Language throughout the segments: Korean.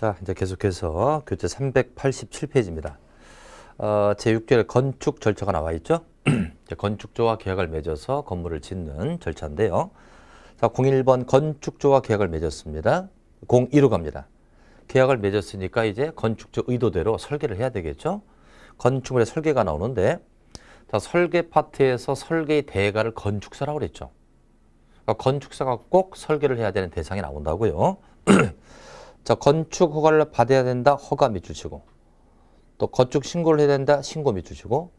자, 이제 계속해서 교재 387페이지입니다. 어, 제6조 건축 절차가 나와 있죠? 건축조와 계약을 맺어서 건물을 짓는 절차인데요. 자, 01번 건축조와 계약을 맺었습니다. 01로 갑니다. 계약을 맺었으니까 이제 건축조 의도대로 설계를 해야 되겠죠? 건축물의 설계가 나오는데 자, 설계 파트에서 설계의 대가를 건축사라고 그랬죠. 그러니까 건축사가 꼭 설계를 해야 되는 대상이 나온다고요. 자, 건축 허가를 받아야 된다. 허가 밑줄 치고. 또 건축 신고를 해야 된다. 신고 밑줄 치고.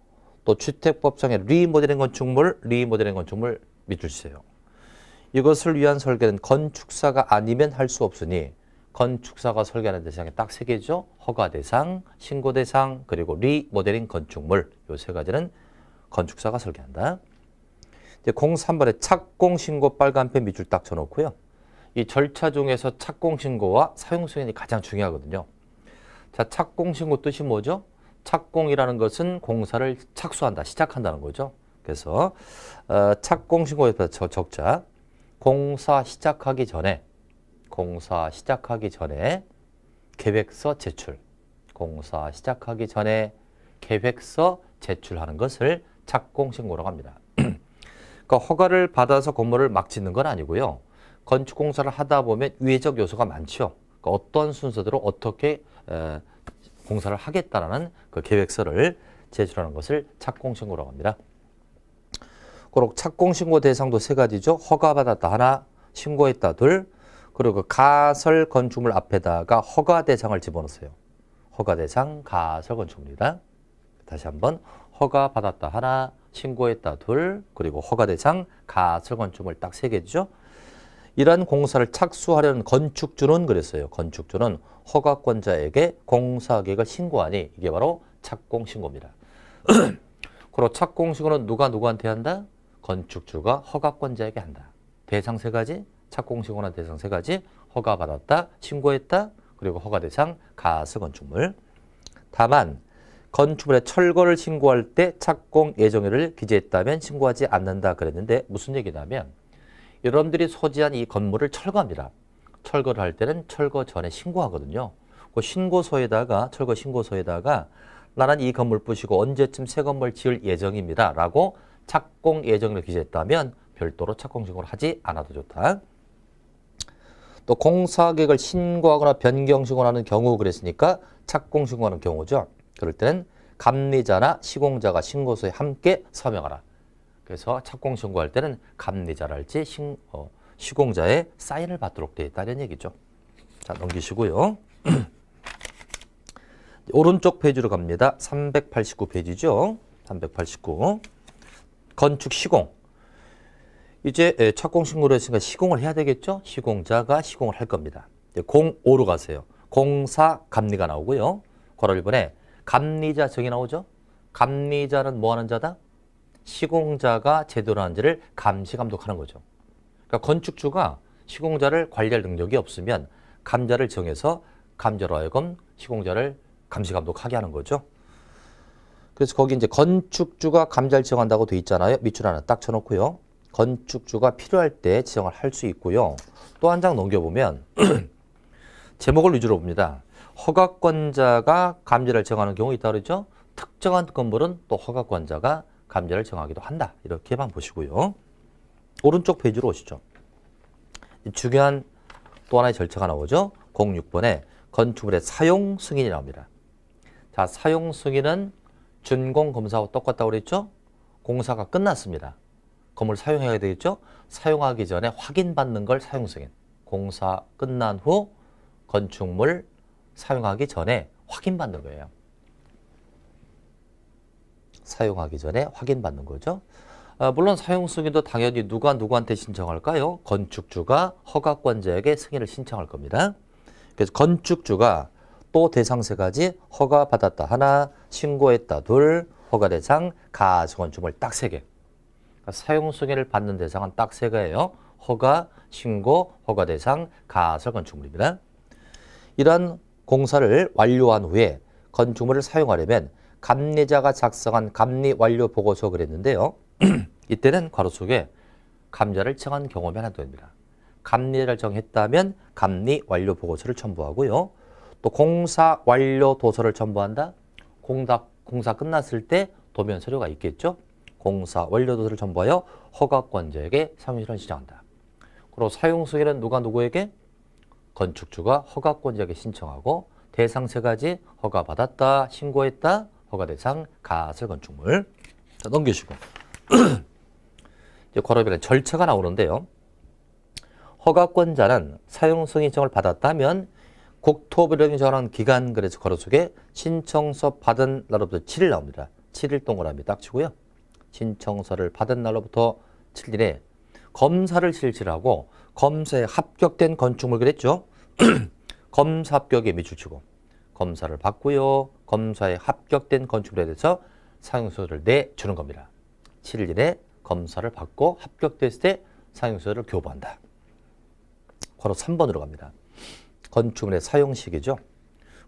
또 주택법상의 리모델링 건축물, 리모델링 건축물 밑줄 치세요. 이것을 위한 설계는 건축사가 아니면 할 수 없으니 건축사가 설계하는 대상이 딱 세 개죠. 허가 대상, 신고 대상, 그리고 리모델링 건축물. 요 세 가지는 건축사가 설계한다. 이제 03번에 착공 신고 빨간펜 밑줄 딱 쳐놓고요. 이 절차 중에서 착공신고와 사용승인이 가장 중요하거든요. 자, 착공신고 뜻이 뭐죠? 착공이라는 것은 공사를 착수한다, 시작한다는 거죠. 그래서 어, 착공신고에서 적자, 공사 시작하기 전에, 공사 시작하기 전에 계획서 제출, 공사 시작하기 전에 계획서 제출하는 것을 착공신고라고 합니다. 그러니까 허가를 받아서 건물을 막 짓는 건 아니고요. 건축 공사를 하다 보면 유해적 요소가 많죠. 그러니까 어떤 순서대로 어떻게 에, 공사를 하겠다라는 그 계획서를 제출하는 것을 착공 신고라고 합니다. 그리고 착공 신고 대상도 세 가지죠. 허가받았다 하나, 신고했다 둘, 그리고 그 가설 건축물 앞에다가 허가 대상을 집어넣으세요. 허가 대상 가설 건축물이다. 다시 한번 허가 받았다 하나, 신고했다 둘, 그리고 허가 대상 가설 건축물 딱 세 개죠. 이러한 공사를 착수하려는 건축주는 그랬어요. 건축주는 허가권자에게 공사계획을 신고하니 이게 바로 착공신고입니다. 그리고 착공신고는 누가 누구한테 한다? 건축주가 허가권자에게 한다. 대상 세 가지, 착공신고나 대상 세 가지, 허가받았다, 신고했다, 그리고 허가대상 가스건축물. 다만 건축물의 철거를 신고할 때 착공 예정일을 기재했다면 신고하지 않는다 그랬는데 무슨 얘기냐면 여러분들이 소지한 이 건물을 철거합니다. 철거를 할 때는 철거 전에 신고하거든요. 그 신고서에다가 철거 신고서에다가 나는 이 건물 부시고 언제쯤 새 건물 지을 예정입니다. 라고 착공 예정을 기재했다면 별도로 착공 신고를 하지 않아도 좋다. 또 공사 계획을 신고하거나 변경 신고하는 경우 그랬으니까 착공 신고하는 경우죠. 그럴 때는 감리자나 시공자가 신고서에 함께 서명하라. 그래서 착공 신고할 때는 감리자랄지 시, 어, 공자의 사인을 받도록 되어 있다는 얘기죠. 자 넘기시고요. 오른쪽 페이지로 갑니다. 389페이지죠. 389. 건축 시공. 이제 착공 신고를 했으니까 시공을 해야 되겠죠? 시공자가 시공을 할 겁니다. 05로 가세요. 04 감리가 나오고요. 괄호 1번에 감리자 정이 나오죠? 감리자는 뭐 하는 자다? 시공자가 제대로 하는지를 감시 감독하는 거죠. 그러니까 건축주가 시공자를 관리할 능력이 없으면 감자를 정해서 감자로 하여금 시공자를 감시 감독하게 하는 거죠. 그래서 거기 이제 건축주가 감자를 지정한다고 돼 있잖아요. 밑줄 하나 딱 쳐놓고요. 건축주가 필요할 때 지정을 할 수 있고요. 또 한 장 넘겨보면 제목을 위주로 봅니다. 허가권자가 감자를 정하는 경우 있다 그러죠. 특정한 건물은 또 허가권자가 감자를 정하기도 한다. 이렇게만 보시고요. 오른쪽 페이지로 오시죠. 중요한 또 하나의 절차가 나오죠. 06번에 건축물의 사용 승인이 나옵니다. 자, 사용 승인은 준공 검사하고 똑같다고 그랬죠? 공사가 끝났습니다. 건물 사용해야 되겠죠? 사용하기 전에 확인받는 걸 사용 승인. 공사 끝난 후 건축물 사용하기 전에 확인받는 거예요. 사용하기 전에 확인받는 거죠. 아, 물론 사용 승인도 당연히 누가 누구한테 신청할까요? 건축주가 허가권자에게 승인을 신청할 겁니다. 그래서 건축주가 또 대상 세 가지 허가받았다 하나, 신고했다 둘, 허가 대상 가수건축물 딱 세 개. 그러니까 사용 승인을 받는 대상은 딱 세 개예요. 허가, 신고, 허가 대상, 가설 건축물입니다. 이러한 공사를 완료한 후에 건축물을 사용하려면 감리자가 작성한 감리 완료 보고서 그랬는데요. 이때는 괄호 속에 감자를 청한 경험이 하나 됩니다. 감리를 정했다면 감리 완료 보고서를 첨부하고요. 또 공사 완료 도서를 첨부한다. 공사, 공사 끝났을 때 도면 서류가 있겠죠. 공사 완료 도서를 첨부하여 허가권자에게 사용시을 신청한다. 그리고 사용 승인은 누가 누구에게? 건축주가 허가권자에게 신청하고 대상 세 가지 허가받았다, 신고했다, 허가 대상 가설 건축물. 자, 넘기시고 이제 과로별의 절차가 나오는데요. 허가권자는 사용성 인증을 받았다면 국토부령이 정한 기간 그래서 괄호 속에 신청서 받은 날로부터 7일 나옵니다. 7일 동그라미 딱 치고요. 신청서를 받은 날로부터 7일에 검사를 실시하고 검사에 합격된 건축물 그랬죠. 검사 합격에 미줄 치고 검사를 받고요. 검사에 합격된 건축물에 대해서 사용서를 내주는 겁니다. 7일에 이 검사를 받고 합격됐을 때 사용서를 교부한다. 괄호 3번으로 갑니다. 건축물의 사용 식이죠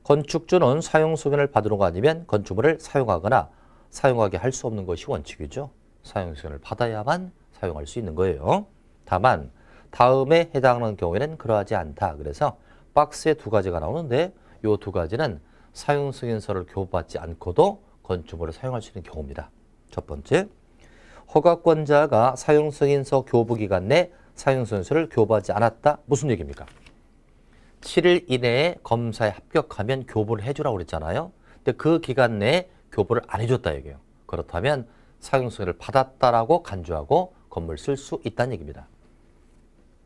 건축주는 사용 소견을 받으는 거 아니면 건축물을 사용하거나 사용하게 할 수 없는 것이 원칙이죠. 사용 소견을 받아야만 사용할 수 있는 거예요. 다만 다음에 해당하는 경우에는 그러하지 않다. 그래서 박스에 두 가지가 나오는데 이 두 가지는 사용 승인서를 교부받지 않고도 건축물을 사용할 수 있는 경우입니다. 첫 번째, 허가권자가 사용 승인서 교부 기간 내 사용 승인서를 교부하지 않았다. 무슨 얘기입니까? 7일 이내에 검사에 합격하면 교부를 해주라고 그랬잖아요. 근데 그 기간 내에 교부를 안 해줬다 얘기예요. 그렇다면 사용 승인을 받았다라고 간주하고 건물 쓸 수 있다는 얘기입니다.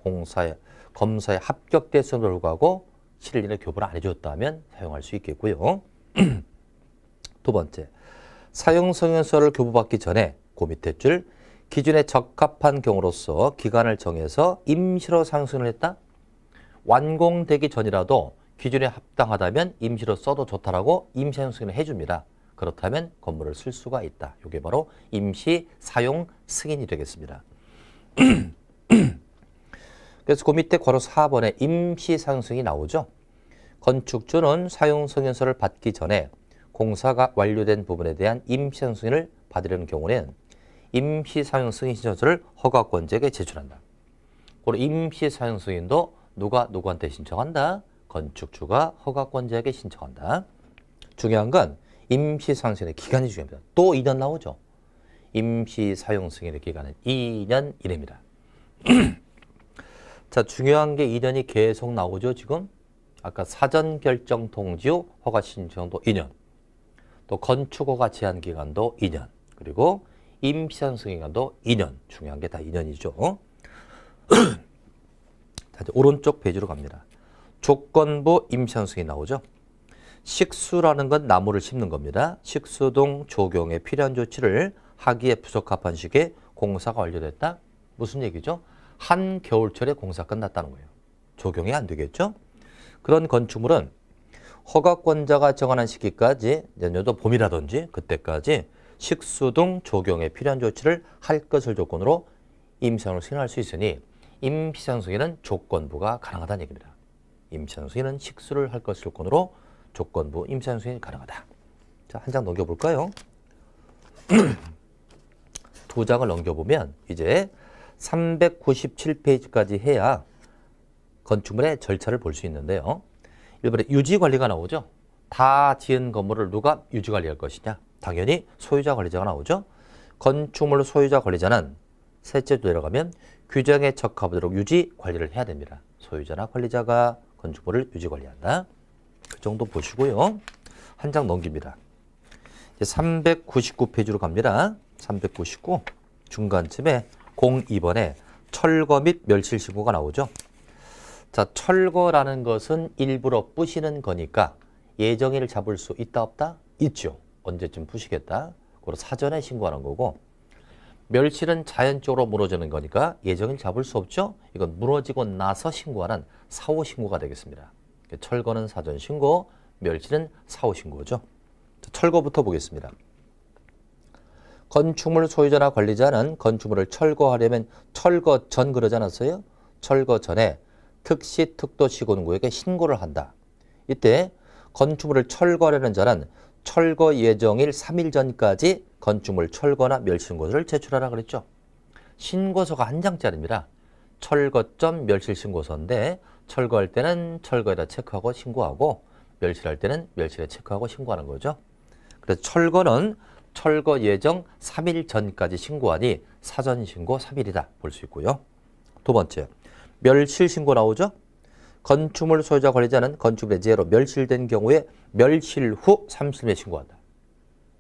공사에 검사에 합격됐음에 불구하고 실리이 교부를 안 해줬다면 사용할 수 있겠고요. 두 번째, 사용 성인서를 교부받기 전에 그 밑에 줄 기준에 적합한 경우로서 기간을 정해서 임시로 상승을 했다? 완공되기 전이라도 기준에 합당하다면 임시로 써도 좋다라고 임시 사용승인을 해줍니다. 그렇다면 건물을 쓸 수가 있다. 이게 바로 임시 사용 승인이 되겠습니다. 그래서 그 밑에 괄호 4번에 임시상승이 나오죠. 건축주는 사용승인서를 받기 전에 공사가 완료된 부분에 대한 임시상승을 받으려는 경우는 임시사승인신청서를 허가권자에게 제출한다. 그리고 임시사승인도 누가 누구한테 신청한다? 건축주가 허가권자에게 신청한다. 중요한 건임시사승인의 기간이 중요합니다. 또 2년 나오죠. 임시사용승인의 기간은 2년 이내입니다. 자, 중요한 게 2년이 계속 나오죠, 지금? 아까 사전 결정 통지요 허가 신청도 2년. 또 건축허가 제한 기간도 2년. 그리고 임시한 승인간도 2년. 중요한 게 다 2년이죠. 자, 이제 오른쪽 페이지로 갑니다. 조건부 임시한 승인 나오죠. 식수라는 건 나무를 심는 겁니다. 식수동 조경에 필요한 조치를 하기에 부적합한 시기에 공사가 완료됐다. 무슨 얘기죠? 한 겨울철에 공사 끝났다는 거예요. 적용이 안 되겠죠? 그런 건축물은 허가권자가 정한한 시기까지 연년도 봄이라든지 그때까지 식수 등 적용에 필요한 조치를 할 것을 조건으로 임시상으로 승인할 수 있으니 임시상 승인은 조건부가 가능하다는 얘기입니다. 임시상 승인은 식수를 할 것을 조건으로 조건부 임시상 승인이 가능하다. 자, 한 장 넘겨볼까요? 두 장을 넘겨보면 이제 397페이지까지 해야 건축물의 절차를 볼 수 있는데요. 1번에 유지관리가 나오죠. 다 지은 건물을 누가 유지관리할 것이냐? 당연히 소유자 관리자가 나오죠. 건축물 소유자 관리자는 셋째로 내려가면 규정에 적합하도록 유지 관리를 해야 됩니다. 소유자나 관리자가 건축물을 유지 관리한다. 그 정도 보시고요. 한 장 넘깁니다. 399페이지로 갑니다. 399 중간쯤에 02번에 철거 및 멸실 신고가 나오죠. 자, 철거라는 것은 일부러 부시는 거니까 예정일을 잡을 수 있다 없다? 있죠. 언제쯤 부시겠다. 그걸 사전에 신고하는 거고 멸실은 자연적으로 무너지는 거니까 예정일 잡을 수 없죠. 이건 무너지고 나서 신고하는 사후 신고가 되겠습니다. 철거는 사전 신고, 멸실은 사후 신고죠. 철거부터 보겠습니다. 건축물 소유자나 관리자는 건축물을 철거하려면 철거 전 그러지 않았어요? 철거 전에 특시 특도시공구에게 신고를 한다. 이때 건축물을 철거하려는 자는 철거 예정일 3일 전까지 건축물 철거나 멸신고서를 실 제출하라 그랬죠. 신고서가 한 장짜리입니다. 철거점 멸실신고서인데 철거할 때는 철거에다 체크하고 신고하고 멸실할 때는 멸실에 체크하고 신고하는 거죠. 그래서 철거는 철거 예정 3일 전까지 신고하니 사전 신고 3일이다 볼 수 있고요. 두 번째, 멸실 신고 나오죠? 건축물 소유자 관리자는 건축물의 재해로 멸실된 경우에 멸실 후 30일에 신고한다.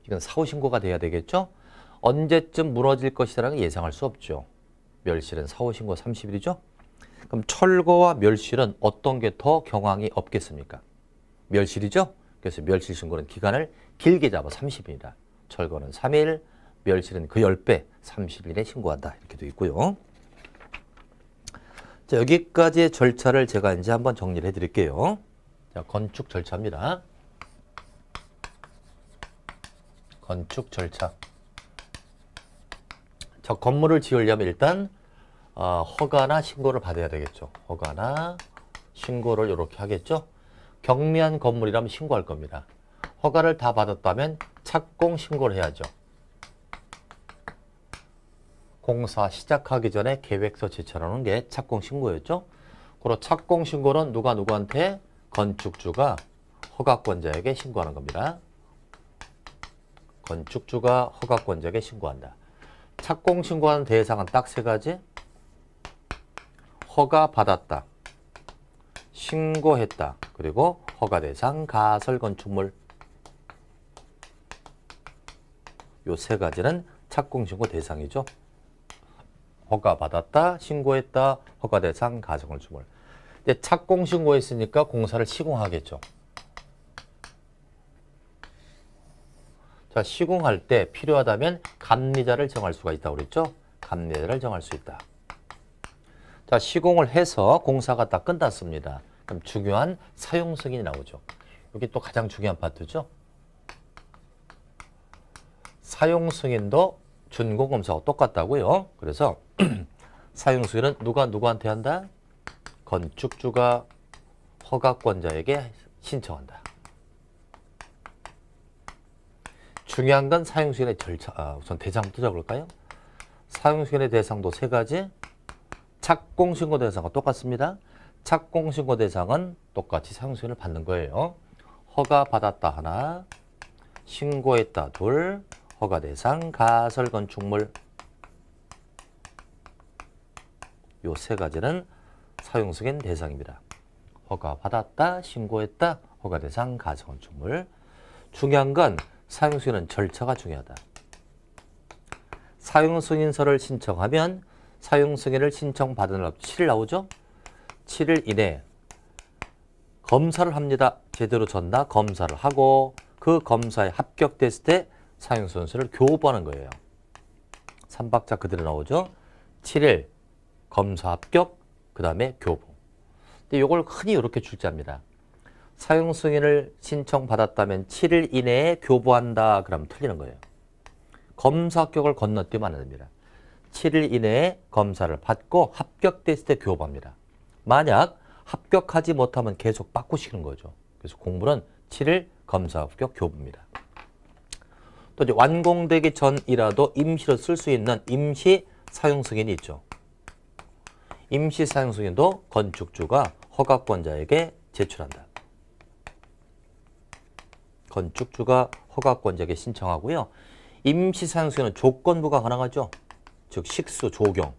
이건 사후 신고가 돼야 되겠죠? 언제쯤 무너질 것이라는 예상할 수 없죠. 멸실은 사후 신고 30일이죠? 그럼 철거와 멸실은 어떤 게 더 경황이 없겠습니까? 멸실이죠? 그래서 멸실 신고는 기간을 길게 잡아 30일이다. 철거는 3일, 멸실은 그 10배 30일에 신고한다. 이렇게 돼 있고요. 자, 여기까지의 절차를 제가 이제 한번 정리를 해 드릴게요. 자, 건축 절차입니다. 건축 절차. 저 건물을 지으려면 일단 어, 허가나 신고를 받아야 되겠죠. 허가나 신고를 이렇게 하겠죠. 경미한 건물이라면 신고할 겁니다. 허가를 다 받았다면 착공 신고를 해야죠. 공사 시작하기 전에 계획서 제출하는 게 착공 신고였죠. 그리고 착공 신고는 누가 누구한테 건축주가 허가권자에게 신고하는 겁니다. 건축주가 허가권자에게 신고한다. 착공 신고하는 대상은 딱 세 가지. 허가 받았다. 신고했다. 그리고 허가 대상 가설 건축물 요세 가지는 착공신고 대상이죠. 허가받았다, 신고했다, 허가 대상, 가정을 주물. 근데 착공 신고했으니까 공사를 시공하겠죠. 자, 시공할 때 필요하다면 감리자를 정할 수가 있다고 그랬죠? 감리자를 정할 수 있다. 자, 시공을 해서 공사가 다 끝났습니다. 그럼 중요한 사용 승인이 나오죠. 여기 또 가장 중요한 파트죠. 사용 승인도 준공 검사와 똑같다고요. 그래서 사용 승인은 누가 누구한테 한다? 건축주가 허가권자에게 신청한다. 중요한 건 사용 승인의 절차. 아, 우선 대상부터 적을까요? 사용 승인의 대상도 세 가지. 착공 신고 대상과 똑같습니다. 착공 신고 대상은 똑같이 사용 승인을 받는 거예요. 허가 받았다 하나, 신고했다 둘, 허가 대상, 가설 건축물 요 세 가지는 사용 승인 대상입니다. 허가 받았다, 신고했다, 허가 대상, 가설 건축물 중요한 건 사용 승인은 절차가 중요하다. 사용 승인서를 신청하면 사용 승인을 신청받은 날 7일 나오죠? 7일 이내 검사를 합니다. 제대로 졌나 검사를 하고 그 검사에 합격됐을 때 사영 선수를 교부하는 거예요. 3박자 그대로 나오죠. 7일 검사 합격, 그 다음에 교부. 근데 이걸 흔히 이렇게 출제합니다. 사용 승인을 신청받았다면 7일 이내에 교부한다 그러면 틀리는 거예요. 검사 합격을 건너뛰면 안 됩니다. 7일 이내에 검사를 받고 합격됐을 때 교부합니다. 만약 합격하지 못하면 계속 바꾸시는 거죠. 그래서 공부는 7일 검사 합격 교부입니다. 또 이제 완공되기 전이라도 임시로 쓸 수 있는 임시 사용승인이 있죠. 임시 사용승인도 건축주가 허가권자에게 제출한다. 건축주가 허가권자에게 신청하고요. 임시 사용승인은 조건부가 가능하죠. 즉 식수, 조경,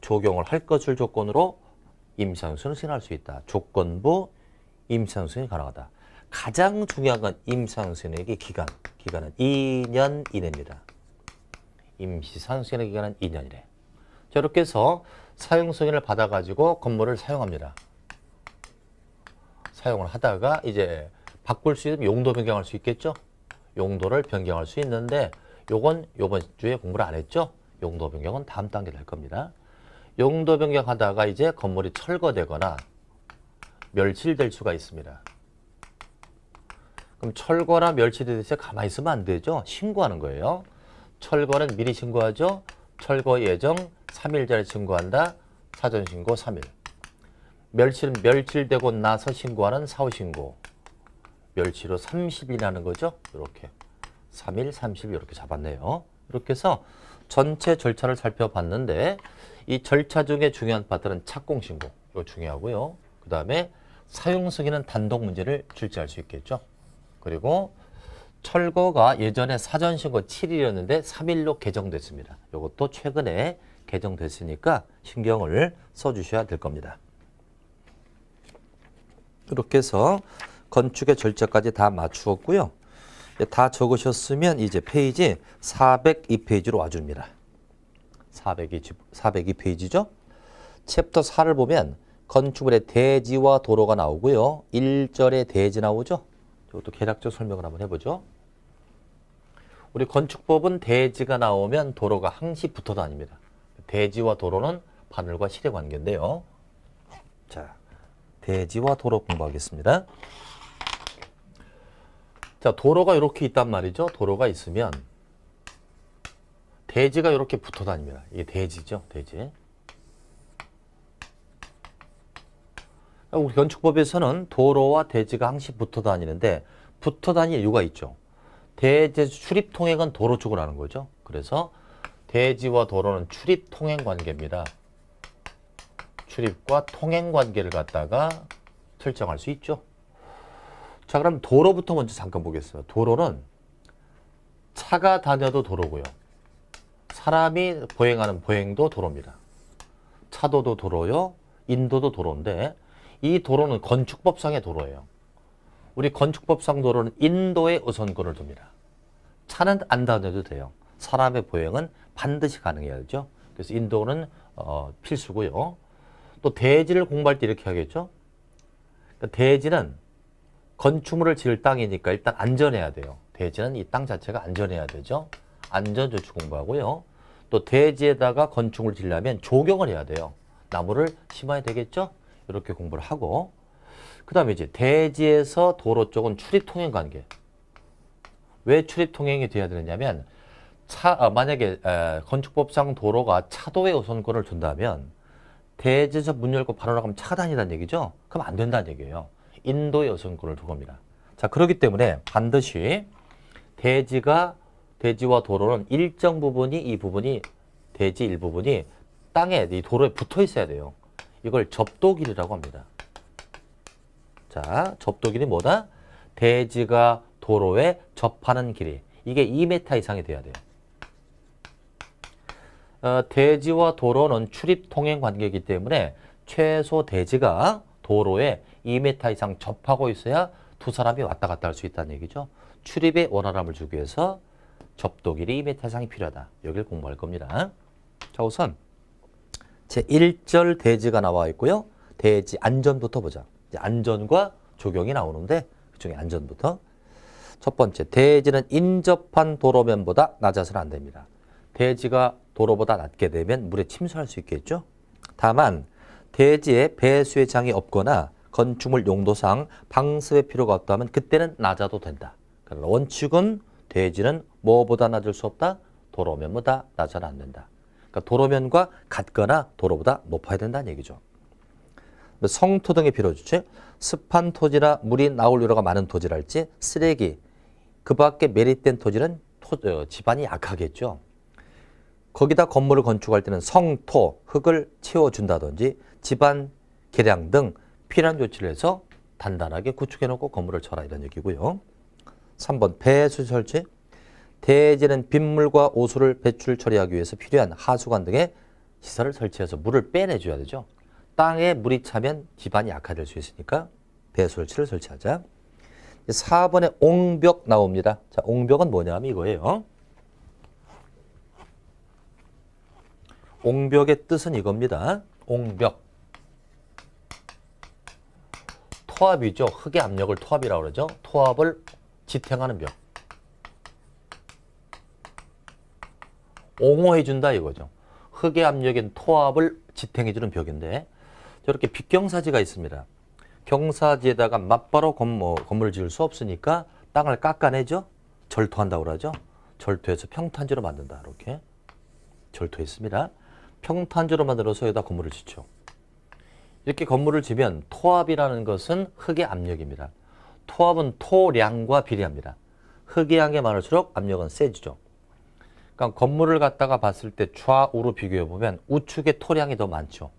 조경을 할 것을 조건으로 임시 사용승인을 승인할 수 있다. 조건부 임시 사용승인이 가능하다. 가장 중요한 건 임상수행의 기간. 기간은 2년 이내입니다. 임시상수행의 기간은 2년 이내. 저렇게 해서 사용승인을 받아가지고 건물을 사용합니다. 사용을 하다가 이제 바꿀 수 있는 용도 변경할 수 있겠죠? 용도를 변경할 수 있는데 요건 요번 주에 공부를 안 했죠? 용도 변경은 다음 단계로 겁니다. 용도 변경하다가 이제 건물이 철거되거나 멸실될 수가 있습니다. 그럼 철거나 멸치에 대해서 가만히 있으면 안 되죠. 신고하는 거예요. 철거는 미리 신고하죠. 철거 예정 3일 전에 신고한다. 사전 신고 3일. 멸치는 멸칠되고 나서 신고하는 사후 신고. 멸치로 30이라는 거죠. 이렇게 3일, 30 이렇게 잡았네요. 이렇게 해서 전체 절차를 살펴봤는데 이 절차 중에 중요한 파트는 착공 신고. 이거 중요하고요. 그다음에 사용 승인은 단독 문제를 출제할 수 있겠죠. 그리고 철거가 예전에 사전신고 7일이었는데 3일로 개정됐습니다. 이것도 최근에 개정됐으니까 신경을 써주셔야 될 겁니다. 이렇게 해서 건축의 절차까지 다 맞추었고요. 다 적으셨으면 이제 페이지 402페이지로 와줍니다. 402, 402페이지죠. 챕터 4를 보면 건축물의 대지와 도로가 나오고요. 1절에 대지 나오죠. 이것도 계략적 설명을 한번 해보죠. 우리 건축법은 대지가 나오면 도로가 항시 붙어 다닙니다. 대지와 도로는 바늘과 실의 관계인데요. 자, 대지와 도로 공부하겠습니다. 자, 도로가 이렇게 있단 말이죠. 도로가 있으면 대지가 이렇게 붙어 다닙니다. 이게 대지죠, 대지. 우리 건축법에서는 도로와 대지가 항시 붙어 다니는데 붙어 다닐 이유가 있죠. 대지 출입 통행은 도로 쪽을 하는 거죠. 그래서 대지와 도로는 출입 통행 관계입니다. 출입과 통행 관계를 갖다가 설정할 수 있죠. 자 그럼 도로부터 먼저 잠깐 보겠습니다. 도로는 차가 다녀도 도로고요. 사람이 보행하는 보행도 도로입니다. 차도도 도로요. 인도도 도로인데 이 도로는 건축법상의 도로예요. 우리 건축법상 도로는 인도의 우선권을 둡니다. 차는 안 다녀도 돼요. 사람의 보행은 반드시 가능해야죠. 그래서 인도는 어, 필수고요. 또 대지를 공부할 때 이렇게 하겠죠. 그러니까 대지는 건축물을 지을 땅이니까 일단 안전해야 돼요. 대지는 이 땅 자체가 안전해야 되죠. 안전조치 공부하고요. 또 대지에다가 건축을 지려면 조경을 해야 돼요. 나무를 심어야 되겠죠? 이렇게 공부를 하고 그 다음에 이제 대지에서 도로 쪽은 출입통행 관계. 왜 출입통행이 돼야 되느냐면 차 아, 만약에 에, 건축법상 도로가 차도의 우선권을 준다면 대지에서 문 열고 바로 나가면 차가 다니다는 얘기죠. 그럼 안 된다는 얘기예요. 인도의 우선권을 두 겁니다. 자 그렇기 때문에 반드시 대지가 대지와 도로는 일정 부분이 이 부분이 대지 일부분이 땅에 이 도로에 붙어 있어야 돼요. 이걸 접도길이라고 합니다. 자, 접도길이 뭐다? 대지가 도로에 접하는 길이. 이게 2m 이상이 돼야 돼요. 어, 대지와 도로는 출입 통행 관계이기 때문에 최소 대지가 도로에 2m 이상 접하고 있어야 두 사람이 왔다 갔다 할 수 있다는 얘기죠. 출입의 원활함을 주기 위해서 접도 길이 2m 이상이 필요하다. 여길 공부할 겁니다. 자, 우선 제1절 대지가 나와 있고요. 대지 안전부터 보자. 안전과 조경이 나오는데 그중에 안전부터. 첫 번째, 대지는 인접한 도로면보다 낮아서는 안 됩니다. 대지가 도로보다 낮게 되면 물에 침수할 수 있겠죠. 다만 대지에 배수의 장이 없거나 건축물 용도상 방습의 필요가 없다면 그때는 낮아도 된다. 그러나 원칙은 대지는 뭐보다 낮을 수 없다? 도로면보다 낮아는 안 된다. 그러니까 도로면과 같거나 도로보다 높아야 된다는 얘기죠. 성토 등의 비료주체, 습한 토지나 물이 나올 우려가 많은 토지랄지 쓰레기, 그 밖에 매립된 토지는 토, 어, 지반이 약하겠죠. 거기다 건물을 건축할 때는 성토, 흙을 채워준다든지 지반 개량 등 필요한 조치를 해서 단단하게 구축해놓고 건물을 쳐라 이런 얘기고요. 3번 배수 설치, 대지는 빗물과 오수를 배출 처리하기 위해서 필요한 하수관 등의 시설을 설치해서 물을 빼내줘야 되죠. 땅에 물이 차면 기반이 약화될 수 있으니까 배설치를 설치하자. 4번에 옹벽 나옵니다. 자, 옹벽은 뭐냐면 이거예요. 옹벽의 뜻은 이겁니다. 옹벽. 토압이죠. 흙의 압력을 토압이라고 그러죠. 토압을 지탱하는 벽. 옹호해준다 이거죠. 흙의 압력인 토압을 지탱해주는 벽인데 저렇게 빗경사지가 있습니다. 경사지에다가 맞바로 뭐, 건물, 을 지을 수 없으니까 땅을 깎아내죠. 절토한다고 그러죠. 절토해서 평탄지로 만든다. 이렇게 절토했습니다. 평탄지로 만들어서 여기다 건물을 짓죠. 이렇게 건물을 지면 토압이라는 것은 흙의 압력입니다. 토압은 토량과 비례합니다. 흙의 양이 많을수록 압력은 세지죠. 그러니까 건물을 갖다가 봤을 때 좌우로 비교해 보면 우측에 토량이 더 많죠.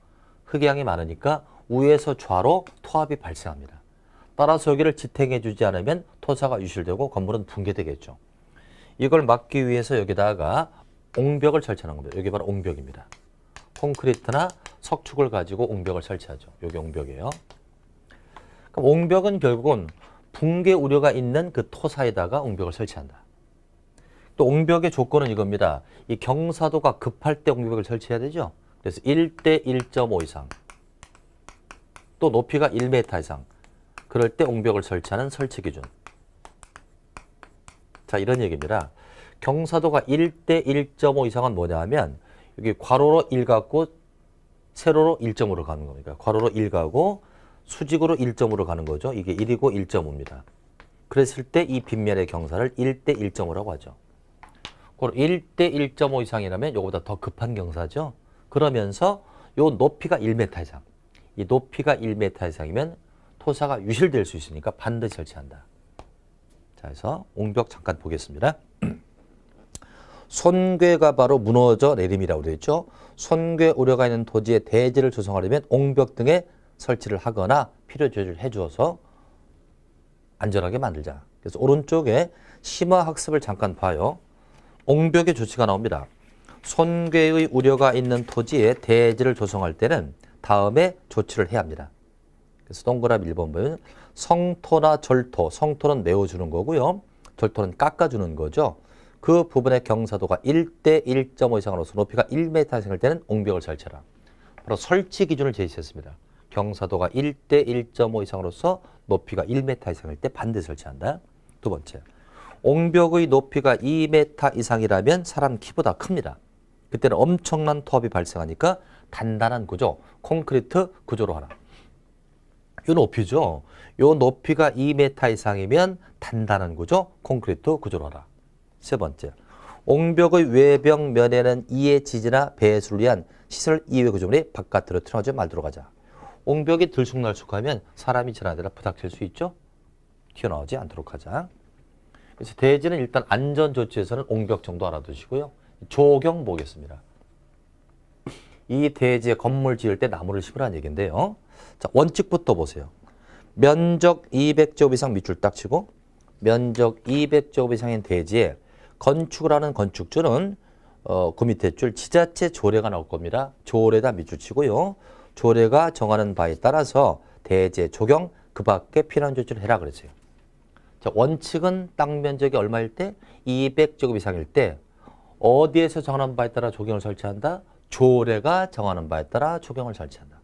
흑양이 많으니까 우에서 좌로 토압이 발생합니다. 따라서 여기를 지탱해 주지 않으면 토사가 유실되고 건물은 붕괴되겠죠. 이걸 막기 위해서 여기다가 옹벽을 설치하는 겁니다. 여기 바로 옹벽입니다. 콘크리트나 석축을 가지고 옹벽을 설치하죠. 여기 옹벽이에요. 그럼 옹벽은 결국은 붕괴 우려가 있는 그 토사에다가 옹벽을 설치한다. 또 옹벽의 조건은 이겁니다. 이 경사도가 급할 때 옹벽을 설치해야 되죠. 그래서 1대 1.5 이상 또 높이가 1m 이상 그럴 때 옹벽을 설치하는 설치 기준 자 이런 얘기입니다. 경사도가 1대 1.5 이상은 뭐냐 하면 여기 괄호로 1 갖고 세로로 1.5로 가는 겁니다. 괄호로 1 가고 수직으로 1.5로 가는 거죠. 이게 1이고 1.5입니다. 그랬을 때 이 빗면의 경사를 1대 1.5라고 하죠. 1대 1.5 이상이라면 이거보다더 급한 경사죠. 그러면서 요 높이가 1m 이상. 이 높이가 1m 이상이면 토사가 유실될 수 있으니까 반드시 설치한다. 자, 그래서 옹벽 잠깐 보겠습니다. 손괴가 바로 무너져 내림이라고 되어있죠 손괴 우려가 있는 토지에 대지를 조성하려면 옹벽 등에 설치를 하거나 필요 조절을 해주어서 안전하게 만들자. 그래서 오른쪽에 심화 학습을 잠깐 봐요. 옹벽의 조치가 나옵니다. 손괴의 우려가 있는 토지에 대지를 조성할 때는 다음에 조치를 해야 합니다. 그래서 동그라미 1번 보면 성토나 절토, 성토는 메워주는 거고요. 절토는 깎아주는 거죠. 그 부분의 경사도가 1대 1.5 이상으로서 높이가 1m 이상일 때는 옹벽을 설치라. 바로 설치 기준을 제시했습니다. 경사도가 1대 1.5 이상으로서 높이가 1m 이상일 때 반대 설치한다. 두 번째, 옹벽의 높이가 2m 이상이라면 사람 키보다 큽니다. 그때는 엄청난 토합이 발생하니까 단단한 구조, 콘크리트 구조로 하라. 요 높이죠. 요 높이가 2m 이상이면 단단한 구조, 콘크리트 구조로 하라. 세 번째, 옹벽의 외벽 면에는 이의 지지나 배수를 위한 시설 이외 구조물이 바깥으로 틀어져 말도록 하자. 옹벽이 들쑥날쑥하면 사람이 지나다 부닥칠 수 있죠. 튀어나오지 않도록 하자. 그래서 대지는 일단 안전 조치에서는 옹벽 정도 알아두시고요. 조경 보겠습니다. 이 대지에 건물 지을 때 나무를 심으라는 얘기인데요. 자, 원칙부터 보세요. 면적 200제곱 이상 밑줄 딱 치고 면적 200제곱 이상인 대지에 건축을 하는 건축주는 어, 그 밑에 줄 지자체 조례가 나올 겁니다. 조례다 밑줄 치고요. 조례가 정하는 바에 따라서 대제, 지 조경, 그 밖에 필요한 조치를 해라 그랬어요. 자, 원칙은 땅 면적이 얼마일 때? 200제곱 이상일 때 어디에서 정하는 바에 따라 조경을 설치한다? 조례가 정하는 바에 따라 조경을 설치한다.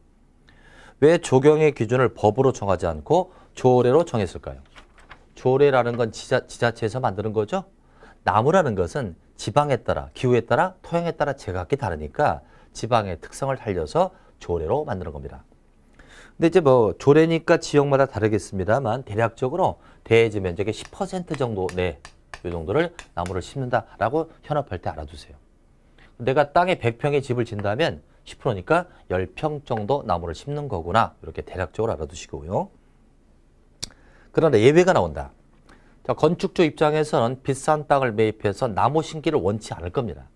왜 조경의 기준을 법으로 정하지 않고 조례로 정했을까요? 조례라는 건 지자, 지자체에서 만드는 거죠. 나무라는 것은 지방에 따라, 기후에 따라, 토양에 따라 제각기 다르니까 지방의 특성을 살려서 조례로 만드는 겁니다. 근데 이제 뭐 조례니까 지역마다 다르겠습니다만 대략적으로 대지 면적의 10% 정도 내이 네, 정도를 나무를 심는다라고 현업할 때 알아두세요. 내가 땅에 100평의 집을 진다면 10%니까 10평 정도 나무를 심는 거구나 이렇게 대략적으로 알아두시고요. 그런데 예외가 나온다. 자, 건축주 입장에서는 비싼 땅을 매입해서 나무 심기를 원치 않을 겁니다.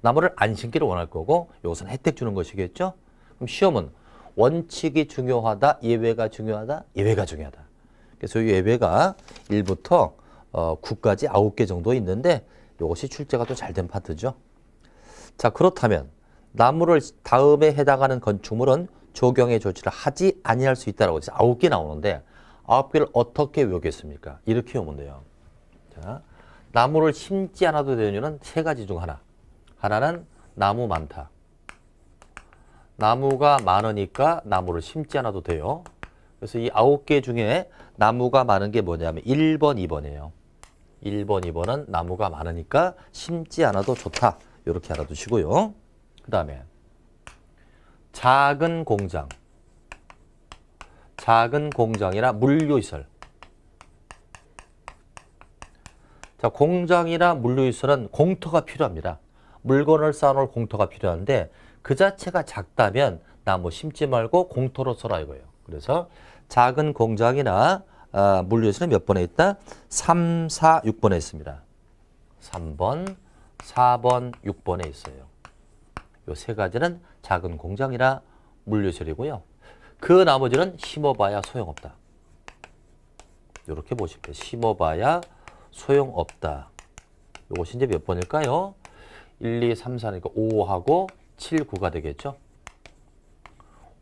나무를 안 심기를 원할 거고 이것은 혜택 주는 것이겠죠. 그럼 시험은 원칙이 중요하다, 예외가 중요하다, 예외가 중요하다. 그래서 예외가 1부터 어, 9까지 9개 정도 있는데 이것이 출제가 또 잘 된 파트죠. 자 그렇다면 나무를 다음에 해당하는 건축물은 조경의 조치를 하지 아니할 수 있다라고 해서 9개 나오는데 9개를 어떻게 외우겠습니까? 이렇게 오면 돼요. 자, 나무를 심지 않아도 되는 이유는 세 가지 중 하나. 하나는 나무 많다. 나무가 많으니까 나무를 심지 않아도 돼요. 그래서 이 아홉 개 중에 나무가 많은 게 뭐냐면 1번, 2번이에요. 1번, 2번은 나무가 많으니까 심지 않아도 좋다. 이렇게 알아두시고요. 그 다음에 작은 공장. 작은 공장이나 물류시설. 자, 공장이나 물류시설은 공터가 필요합니다. 물건을 쌓아놓을 공터가 필요한데 그 자체가 작다면 나뭐 심지 말고 공터로 써라 이거예요. 그래서 작은 공장이나 아, 물류에서는 몇 번에 있다? 3, 4, 6번에 있습니다. 3번, 4번, 6번에 있어요. 요세 가지는 작은 공장이나 물류설이고요. 그 나머지는 심어봐야 소용없다. 이렇게 보시면 심어봐야 소용없다. 이것이 이제 몇 번일까요? 1, 2, 3, 4니까 5하고 7, 9가 되겠죠?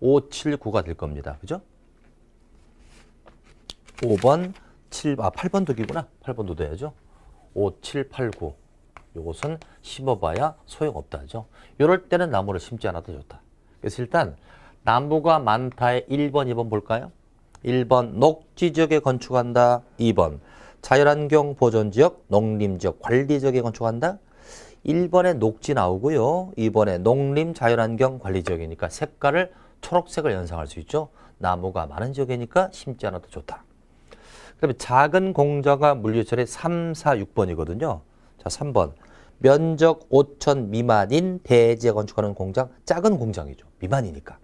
5, 7, 9가 될 겁니다. 그죠? 5번, 7, 아, 8번도 기구나. 8번도 돼야죠. 5, 7, 8, 9. 요것은 심어봐야 소용없다죠. 이럴 때는 나무를 심지 않아도 좋다. 그래서 일단 나무가 많다의 1번, 2번 볼까요? 1번 녹지 지역에 건축한다. 2번 자연환경 보존지역, 농림지역, 관리지역에 건축한다. 1번에 녹지 나오고요. 2번에 농림 자연환경 관리 지역이니까 색깔을 초록색을 연상할 수 있죠. 나무가 많은 지역이니까 심지 않아도 좋다. 그다음 작은 공자가 물류철의 3, 4, 6번이거든요. 자, 3번. 면적 5천 미만인 대지에 건축하는 공장, 작은 공장이죠. 미만이니까.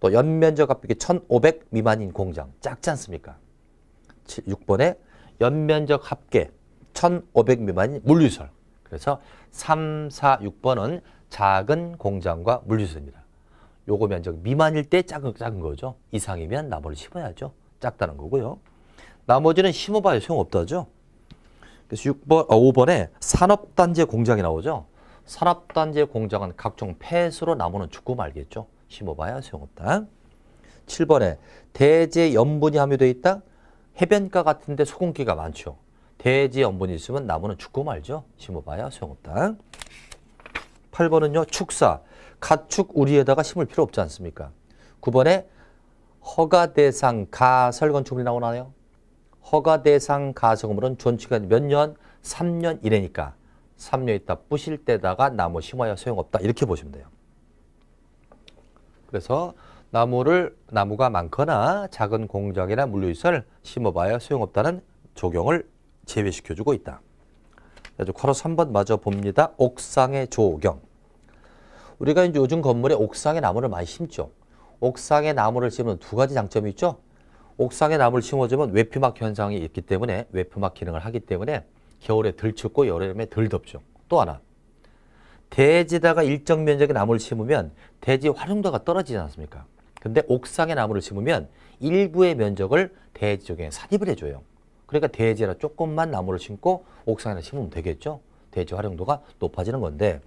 또 연면적 합격기1,500 미만인 공장, 작지 않습니까? 6번에 연면적 합계 1,500 미만인 물류설. 그래서 3, 4, 6번은 작은 공장과 물류소입니다 요거 면적 미만일 때 작은, 작은 거죠. 이상이면 나무를 심어야죠. 작다는 거고요. 나머지는 심어봐야 소용없다죠. 그래서 6번, 어, 5번에 산업단지 공장이 나오죠. 산업단지 공장은 각종 폐수로 나무는 죽고 말겠죠. 심어봐야 소용없다. 7번에 대재 염분이 함유되어 있다. 해변가 같은데 소금기가 많죠. 대지 연분이 있으면 나무는 죽고 말죠. 심어봐야 소용없다. 8번은요. 축사. 가축 우리에다가 심을 필요 없지 않습니까? 9번에 허가 대상 가설 건축물이 나오나요? 허가 대상 가설건물은 존치가 몇 년? 3년 이래니까 3년 있다 부실 때다가 나무 심어야 소용없다. 이렇게 보시면 돼요. 그래서 나무를 나무가 많거나 작은 공장이나 물류시설 심어봐야 소용없다는 적용을 제외시켜주고 있다. 괄호 3번 마저 봅니다. 옥상의 조경. 우리가 이제 요즘 건물에 옥상에 나무를 많이 심죠. 옥상에 나무를 심으면 두 가지 장점이 있죠. 옥상에 나무를 심어주면 외피막 현상이 있기 때문에 외피막 기능을 하기 때문에 겨울에 덜 춥고 여름에 덜 덥죠. 또 하나 대지다가 일정 면적의 나무를 심으면 대지 활용도가 떨어지지 않습니까? 근데 옥상에 나무를 심으면 일부의 면적을 대지 쪽에 삽입을 해줘요. 그러니까 대지라 조금만 나무를 심고 옥상에나 심으면 되겠죠. 대지 활용도가 높아지는 건데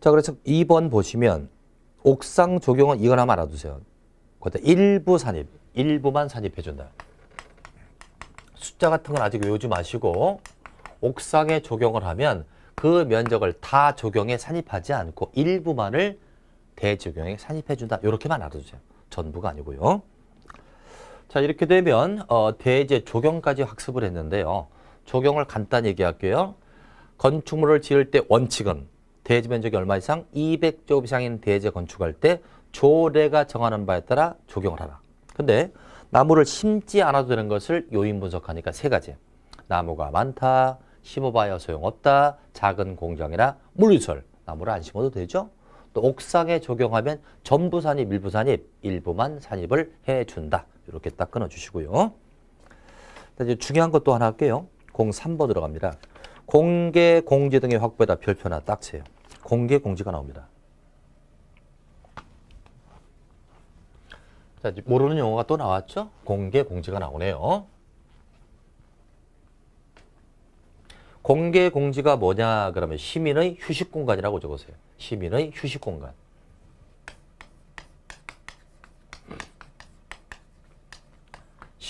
자 그래서 2번 보시면 옥상 적용은 이건 한번 알아두세요. 거기 일부 산입, 일부만 산입해준다. 숫자 같은 건 아직 외우지 마시고 옥상에 적용을 하면 그 면적을 다 적용에 산입하지 않고 일부만을 대적용에 산입해준다. 이렇게만 알아두세요. 전부가 아니고요. 자 이렇게 되면 어, 대제 조경까지 학습을 했는데요. 조경을 간단히 얘기할게요. 건축물을 지을 때 원칙은 대지 면적이 얼마 이상 2 0 0제 이상인 대제 건축할 때 조례가 정하는 바에 따라 조경을 하라. 근데 나무를 심지 않아도 되는 것을 요인 분석하니까 세 가지. 나무가 많다, 심어봐야 소용없다, 작은 공장이나 물리설, 나무를 안 심어도 되죠. 또 옥상에 조경하면 전부 산입, 일부 산입, 일부만 산입을 해준다. 이렇게 딱 끊어주시고요. 이제 중요한 것도 하나 할게요. 03번 들어갑니다. 공개, 공지 등의 확보에다 별표나 딱지요 공개, 공지가 나옵니다. 자, 모르는 용어가 또 나왔죠? 공개, 공지가 나오네요. 공개, 공지가 뭐냐 그러면 시민의 휴식 공간이라고 적으세요. 시민의 휴식 공간.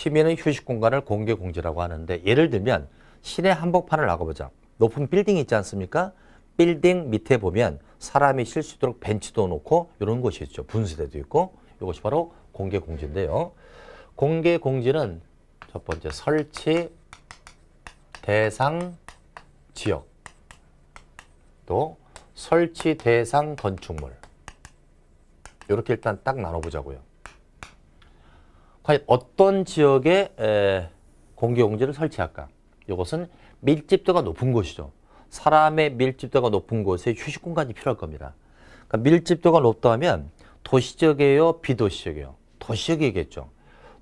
시민의 휴식 공간을 공개 공지라고 하는데 예를 들면 시내 한복판을 나가보자. 높은 빌딩 이 있지 않습니까? 빌딩 밑에 보면 사람이 쉴 수 있도록 벤치도 놓고 이런 곳이 있죠. 분수대도 있고 이것이 바로 공개 공지인데요. 공개 공지는 첫 번째 설치 대상 지역 또 설치 대상 건축물 이렇게 일단 딱 나눠보자고요. 과연 어떤 지역에 공기용지를 설치할까? 이것은 밀집도가 높은 곳이죠. 사람의 밀집도가 높은 곳에 휴식 공간이 필요할 겁니다. 그러니까 밀집도가 높다 면 도시 지이에요 비도시 지이에요 도시 지이겠죠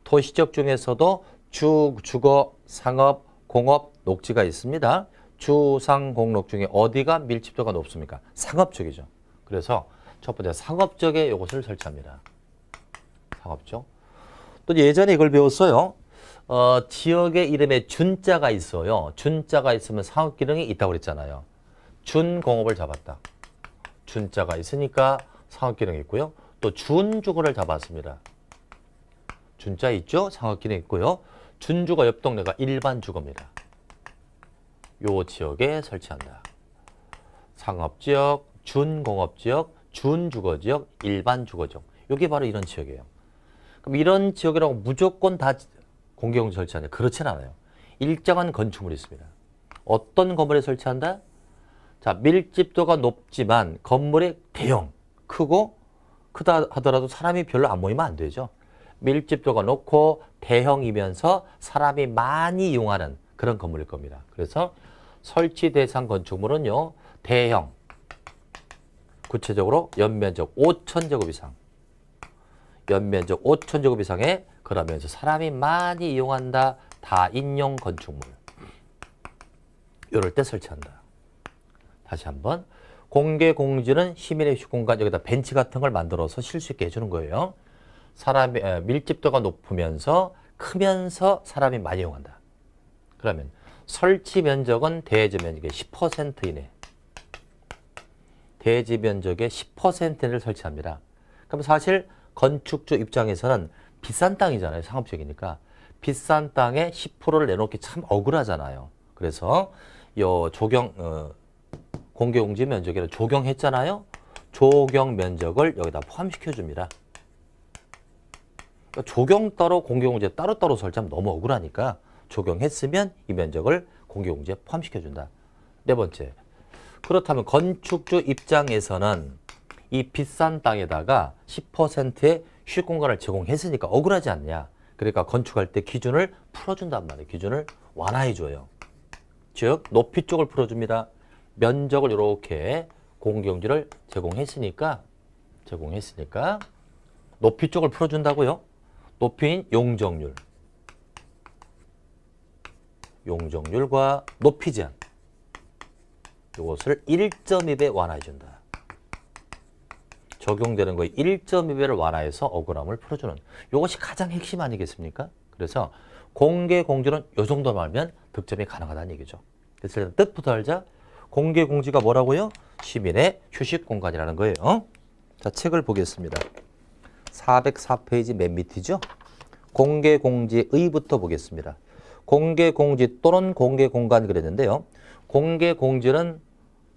도시 지 중에서도 주, 주거, 상업, 공업, 녹지가 있습니다. 주, 상, 공록 중에 어디가 밀집도가 높습니까? 상업 쪽이죠. 그래서 첫 번째 상업 쪽에 이것을 설치합니다. 상업 쪽. 또 예전에 이걸 배웠어요. 어, 지역의 이름에 준자가 있어요. 준자가 있으면 사업 기능이 있다고 그랬잖아요. 준공업을 잡았다. 준자가 있으니까 상업 기능이 있고요. 또 준주거를 잡았습니다. 준자 있죠? 상업 기능 있고요. 준주거 옆 동네가 일반 주거입니다. 요 지역에 설치한다. 상업지역, 준공업지역, 준주거지역, 일반주거지역. 이게 바로 이런 지역이에요. 그럼 이런 지역이라고 무조건 다 공개용 설치하냐? 그렇진 않아요. 일정한 건축물이 있습니다. 어떤 건물에 설치한다? 자, 밀집도가 높지만 건물이 대형, 크고 크다 하더라도 사람이 별로 안 모이면 안 되죠. 밀집도가 높고 대형이면서 사람이 많이 이용하는 그런 건물일 겁니다. 그래서 설치 대상 건축물은요. 대형, 구체적으로 연면적 5천 제곱 이상 연면적 5천 제곱 이상의 그러면서 사람이 많이 이용한다. 다인용 건축물. 이럴 때 설치한다. 다시 한번 공개 공지는 시민의 휴공간 여기다 벤치 같은 걸 만들어서 쉴 수 있게 해주는 거예요. 사람의 밀집도가 높으면서 크면서 사람이 많이 이용한다. 그러면 설치 면적은 대지 면적의 10% 이내 대지 면적의 10%를 설치합니다. 그럼 사실 건축주 입장에서는 비싼 땅이잖아요. 상업적이니까. 비싼 땅에 10%를 내놓기 참 억울하잖아요. 그래서 요 조경 어, 공개용지 면적에는 조경했잖아요. 조경 면적을 여기다 포함시켜 줍니다. 그러니까 조경 따로 공개용지에 따로따로 설치하면 너무 억울하니까 조경했으면 이 면적을 공개용지에 포함시켜 준다. 네 번째, 그렇다면 건축주 입장에서는 이 비싼 땅에다가 10%의 휴 공간을 제공했으니까 억울하지 않냐. 그러니까 건축할 때 기준을 풀어준단 말이에요. 기준을 완화해줘요. 즉 높이 쪽을 풀어줍니다. 면적을 이렇게 공기지를 제공했으니까 제공했으니까 높이 쪽을 풀어준다고요. 높이인 용적률 용적률과 높이 제한 이것을 1.2배 완화해준다. 적용되는 거에 1.2배를 완화해서 억울함을 풀어주는 이것이 가장 핵심 아니겠습니까? 그래서 공개 공지는 이 정도만 하면 득점이 가능하다는 얘기죠. 그래서 일단 뜻부터 알자. 공개 공지가 뭐라고요? 시민의 휴식 공간이라는 거예요. 어? 자, 책을 보겠습니다. 404페이지 맨 밑이죠? 공개 공지의 부터 보겠습니다. 공개 공지 또는 공개 공간 그랬는데요. 공개 공지는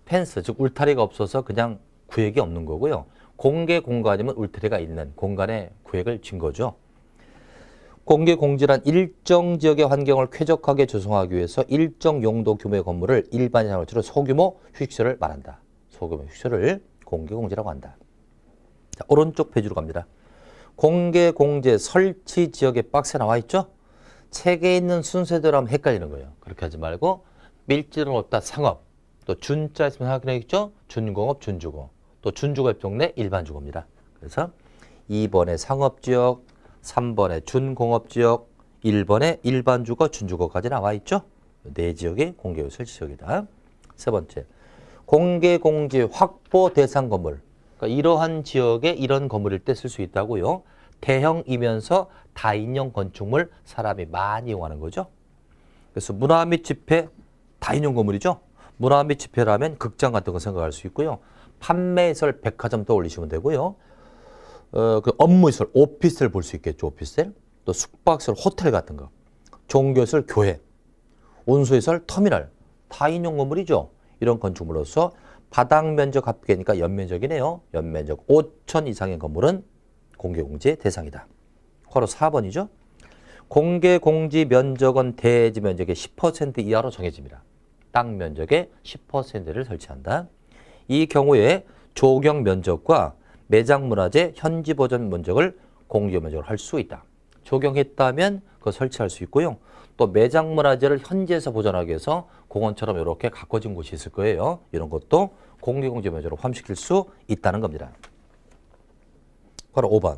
펜스, 즉 울타리가 없어서 그냥 구역이 없는 거고요. 공개 공아니면 울타리가 있는 공간의 구획을 진 거죠. 공개 공지란 일정 지역의 환경을 쾌적하게 조성하기 위해서 일정 용도 규모의 건물을 일반인 장치로 소규모 휴식처를 말한다. 소규모 휴식처를 공개 공지라고 한다. 자, 오른쪽 페이지로 갑니다. 공개 공제 설치 지역의 박스에 나와 있죠? 책에 있는 순서대로 하면 헷갈리는 거예요. 그렇게 하지 말고 밀집은 없다 상업 또 준자 있으면 확인해야죠 준공업, 준주공 또 준주거병 내 일반 주거입니다. 그래서 2번의 상업지역, 3번의 준공업지역, 1번의 일반 주거, 준주거까지 나와 있죠. 네 지역이 공개요 설치 지역이다. 세 번째, 공개 공지 확보 대상 건물. 그러니까 이러한 지역에 이런 건물일 때쓸 수 있다고요. 대형이면서 다인용 건축물 사람이 많이 이용하는 거죠. 그래서 문화 및 집회 다인용 건물이죠. 문화 및 집회라면 극장 같은 거 생각할 수 있고요. 판매설 백화점 떠올리시면 되고요. 어, 그 업무설 오피스텔 볼수 있겠죠. 오피스텔. 또 숙박설 호텔 같은 거. 종교설 교회. 온수설 터미널. 다인용 건물이죠. 이런 건축물로서 바닥 면적 합계니까 연면적이네요. 연면적 5천 이상의 건물은 공개공지 대상이다. 괄호 4번이죠. 공개공지 면적은 대지 면적의 10% 이하로 정해집니다. 땅 면적의 10%를 설치한다. 이 경우에 조경 면적과 매장 문화재 현지 버전 면적을 공개 면적으로 할 수 있다. 조경했다면 그 설치할 수 있고요. 또 매장 문화재를 현지에서 보존하기 위해서 공원처럼 이렇게 가꿔진 곳이 있을 거예요. 이런 것도 공개공제 면적으로 포함시킬 수 있다는 겁니다. 바로 5번.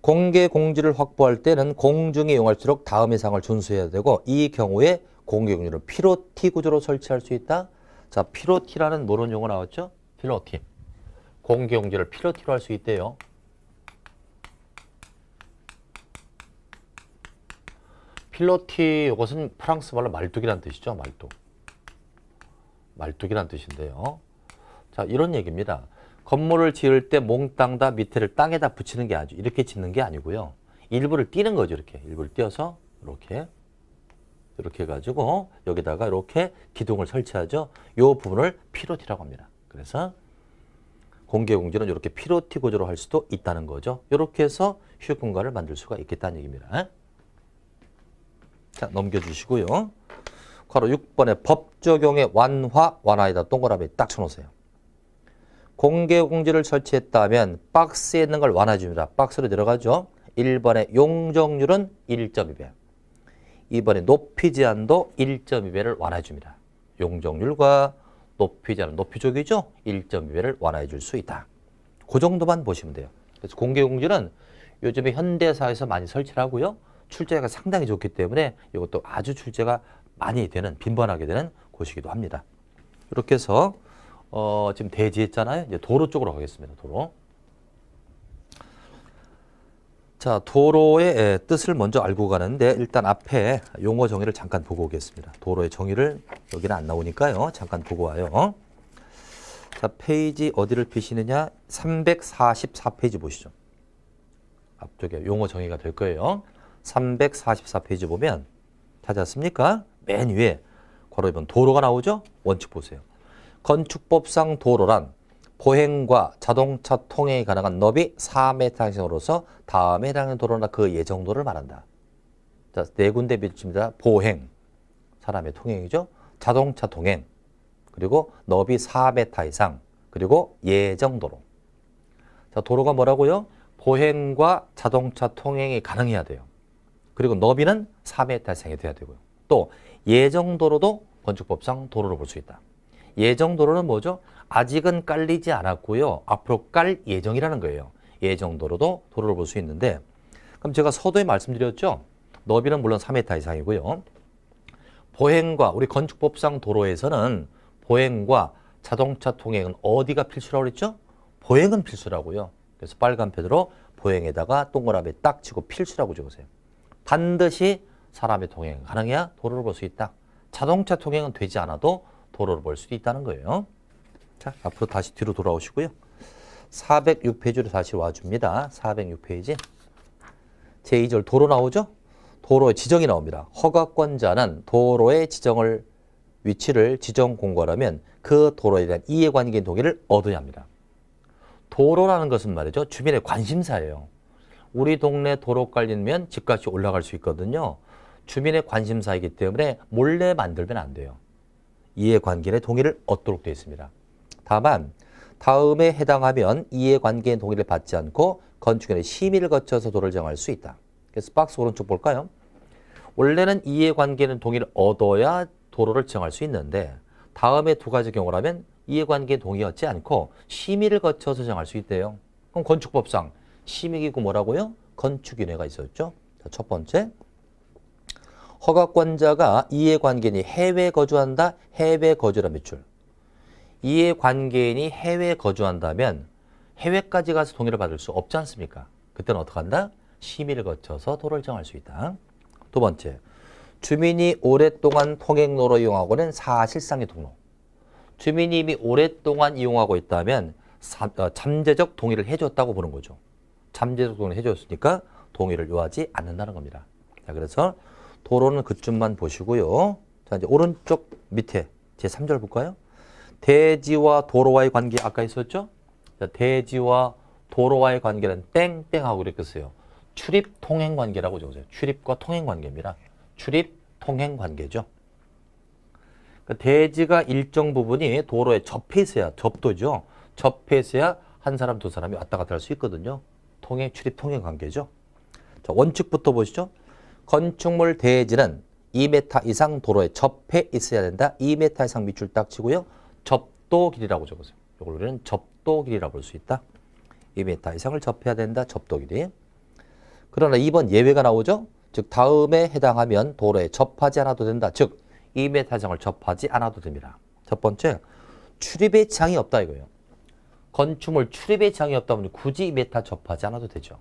공개 공지를 확보할 때는 공중에 이용할수록 다음의 사을 준수해야 되고 이 경우에 공개 공지를 피로 T 구조로 설치할 수 있다. 자, 피로티라는 뭐론 용어 나왔죠? 피로티. 공기용제를 피로티로 할 수 있대요. 필로티 이것은 프랑스 말로 말뚝이란 뜻이죠. 말뚝. 말뚝이란 뜻인데요. 자, 이런 얘기입니다. 건물을 지을 때 몽땅 다 밑에를 땅에다 붙이는 게 아주 이렇게 짓는 게 아니고요. 일부를 띄는 거죠. 이렇게. 일부를 띄어서 이렇게 이렇게 해가지고 여기다가 이렇게 기둥을 설치하죠. 이 부분을 피로티라고 합니다. 그래서 공개공지는 이렇게 피로티 구조로 할 수도 있다는 거죠. 이렇게 해서 휴 공간을 만들 수가 있겠다는 얘기입니다. 자 넘겨주시고요. 괄호 6번에 법 적용의 완화 완화에다 동그라미 딱 쳐놓으세요. 공개공지를 설치했다면 박스에 있는 걸 완화해 줍니다. 박스로 들어가죠. 1번에 용적률은 1.2배. 이번에 높이 제한도 1.2배를 완화해줍니다. 용적률과 높이 제한, 높이족이죠? 1.2배를 완화해줄 수 있다. 그 정도만 보시면 돼요. 그래서 공개공지는 요즘에 현대사에서 많이 설치를 하고요. 출제가 상당히 좋기 때문에 이것도 아주 출제가 많이 되는, 빈번하게 되는 곳이기도 합니다. 이렇게 해서 어, 지금 대지했잖아요. 이제 도로 쪽으로 가겠습니다. 도로. 자, 도로의 예, 뜻을 먼저 알고 가는데 일단 앞에 용어 정의를 잠깐 보고 오겠습니다. 도로의 정의를 여기는 안 나오니까요. 잠깐 보고 와요. 자, 페이지 어디를 피시느냐? 344페이지 보시죠. 앞쪽에 용어 정의가 될 거예요. 344페이지 보면 찾았습니까? 맨 위에 괄호 1번 도로가 나오죠? 원칙 보세요. 건축법상 도로란 보행과 자동차 통행이 가능한 너비 4m상으로서 다음에 해당하는 도로나 그 예정도를 말한다. 자, 네 군데 밀집입니다. 보행, 사람의 통행이죠. 자동차 통행, 그리고 너비 4m 이상, 그리고 예정도로. 자, 도로가 뭐라고요? 보행과 자동차 통행이 가능해야 돼요. 그리고 너비는 4m 이상이 돼야 되고요. 또 예정도로도 건축법상 도로로 볼 수 있다. 예정도로는 뭐죠? 아직은 깔리지 않았고요. 앞으로 깔 예정이라는 거예요. 예정도로도 도로를 볼 수 있는데 그럼 제가 서두에 말씀드렸죠. 너비는 물론 3m 이상이고요. 보행과 우리 건축법상 도로에서는 보행과 자동차 통행은 어디가 필수라고 그랬죠? 보행은 필수라고요. 그래서 빨간 펜으로 보행에다가 동그라미 딱 치고 필수라고 적으세요. 반드시 사람의 통행 가능해야 도로를 볼 수 있다. 자동차 통행은 되지 않아도 도로를 볼 수 있다는 거예요. 자, 앞으로 다시 뒤로 돌아오시고요. 406페이지로 다시 와줍니다. 406페이지. 제2절 도로 나오죠? 도로의 지정이 나옵니다. 허가권자는 도로의 지정을 위치를 지정 공고라면 그 도로에 대한 이해관계 동의를 얻어야 합니다. 도로라는 것은 말이죠. 주민의 관심사예요. 우리 동네 도로 깔리면 집값이 올라갈 수 있거든요. 주민의 관심사이기 때문에 몰래 만들면 안 돼요. 이해관계의 동의를 얻도록 되어 있습니다. 다만 다음에 해당하면 이해관계인 동의를 받지 않고 건축인의 심의를 거쳐서 도를 정할 수 있다. 그래서 박스 오른쪽 볼까요? 원래는 이해관계는 동의를 얻어야 도로를 정할 수 있는데 다음에 두 가지 경우라면 이해관계 동의 얻지 않고 심의를 거쳐서 정할 수 있대요. 그럼 건축법상 심의기구 뭐라고요? 건축위회가 있었죠. 자, 첫 번째 허가권자가 이해관계니 해외 거주한다. 해외 거주라 매출. 이해관계인이 해외에 거주한다면 해외까지 가서 동의를 받을 수 없지 않습니까? 그때는 어떻게 한다? 심의를 거쳐서 도를 로 정할 수 있다. 두 번째, 주민이 오랫동안 통행로로 이용하고는 사실상의 동로. 주민이 이미 오랫동안 이용하고 있다면 사, 어, 잠재적 동의를 해줬다고 보는 거죠. 잠재적 동의를 해줬으니까 동의를 요하지 않는다는 겁니다. 자, 그래서 도로는 그쯤만 보시고요. 자, 이제 오른쪽 밑에 제3절 볼까요? 대지와 도로와의 관계 아까 있었죠? 대지와 도로와의 관계는 땡땡하고 이렇게 써요. 출입 통행 관계라고 적으세요. 출입과 통행 관계입니다. 출입 통행 관계죠. 그러니까 대지가 일정 부분이 도로에 접해 있어야 접도죠. 접해 있어야 한 사람 두 사람이 왔다 갔다 할 수 있거든요. 통행 출입 통행 관계죠. 자, 원칙부터 보시죠. 건축물 대지는 2m 이상 도로에 접해 있어야 된다. 2m 이상 밑줄 딱 치고요. 접도 길이라고 적으세요. 이걸 우리는 접도 길이라고 볼 수 있다. 2m 이상을 접해야 된다. 접도 길이. 그러나 2번 예외가 나오죠. 즉 다음에 해당하면 도로에 접하지 않아도 된다. 즉 2m 이상을 접하지 않아도 됩니다. 첫 번째, 출입의 장이 없다 이거예요. 건축물 출입의 장이 없다 보 굳이 2m 접하지 않아도 되죠.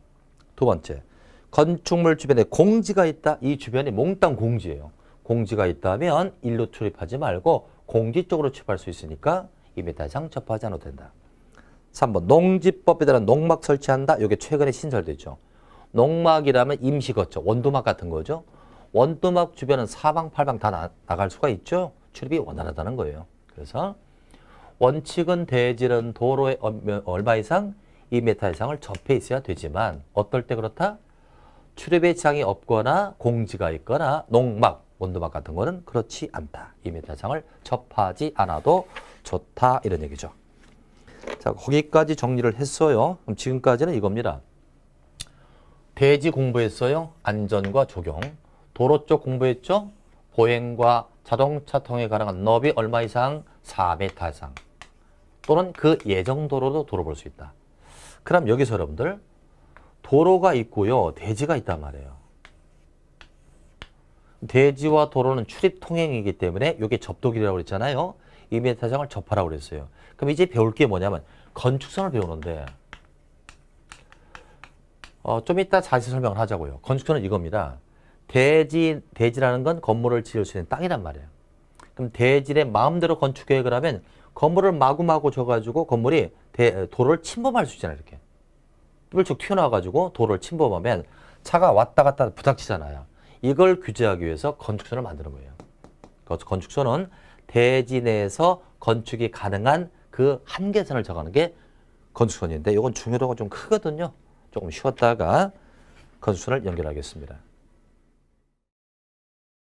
두 번째, 건축물 주변에 공지가 있다. 이 주변에 몽땅 공지예요. 공지가 있다면 일로 출입하지 말고 공지 쪽으로 취급할 수 있으니까 이 메타상 접하지 않아도 된다. 3번 농지법에 따른 농막 설치한다. 이게 최근에 신설되죠. 농막이라면 임시 거처, 원두막 같은 거죠. 원두막 주변은 사방팔방 다 나, 나갈 수가 있죠. 출입이 원활하다는 거예요. 그래서 원칙은 대질은 도로에 얼마 이상 2m 이상을 접해 있어야 되지만 어떨 때 그렇다? 출입의 장이 없거나 공지가 있거나 농막, 온도막 같은 거는 그렇지 않다. 2m 이상을 접하지 않아도 좋다. 이런 얘기죠. 자, 거기까지 정리를 했어요. 그럼 지금까지는 이겁니다. 대지 공부했어요. 안전과 조경. 도로 쪽 공부했죠. 보행과 자동차 통에 가능한 너비 얼마 이상? 4m 이상. 또는 그 예정 도로도 돌아볼 수 있다. 그럼 여기서 여러분들 도로가 있고요. 대지가 있단 말이에요. 대지와 도로는 출입 통행이기 때문에 이게 접도길이라고 그랬잖아요. 2m장을 접하라고 그랬어요. 그럼 이제 배울 게 뭐냐면 건축선을 배우는데 어, 좀 이따 자세히 설명을 하자고요. 건축선은 이겁니다. 대지, 대지라는 건 건물을 지을 수 있는 땅이란 말이에요. 그럼 대지에 마음대로 건축 계획을 하면 건물을 마구마구 줘가지고 건물이 대, 도로를 침범할 수 있잖아요. 이렇게. 뿔쭉 튀어나와가지고 도로를 침범하면 차가 왔다 갔다 부닥치잖아요. 이걸 규제하기 위해서 건축선을 만드는 거예요. 건축선은 대지 내에서 건축이 가능한 그 한계선을 정하는 게 건축선인데 이건 중요도가 좀 크거든요. 조금 쉬었다가 건축선을 연결하겠습니다.